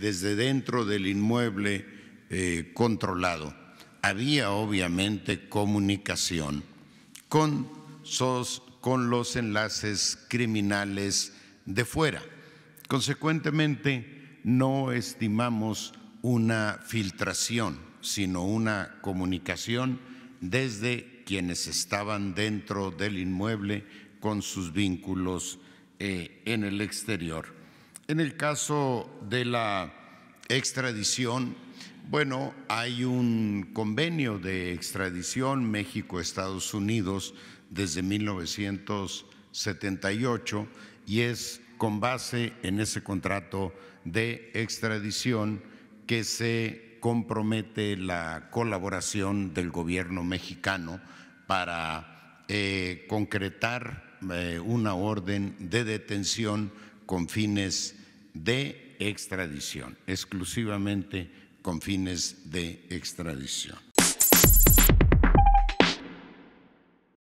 desde dentro del inmueble eh, controlado. Había obviamente comunicación con los enlaces criminales de fuera. Consecuentemente, no estimamos una filtración, sino una comunicación desde quienes estaban dentro del inmueble con sus vínculos eh, en el exterior. En el caso de la extradición, bueno, hay un convenio de extradición México-Estados Unidos desde 1978 y es con base en ese contrato de extradición que se compromete la colaboración del gobierno mexicano para eh, concretar eh, una orden de detención con fines de extradición, exclusivamente con fines de extradición.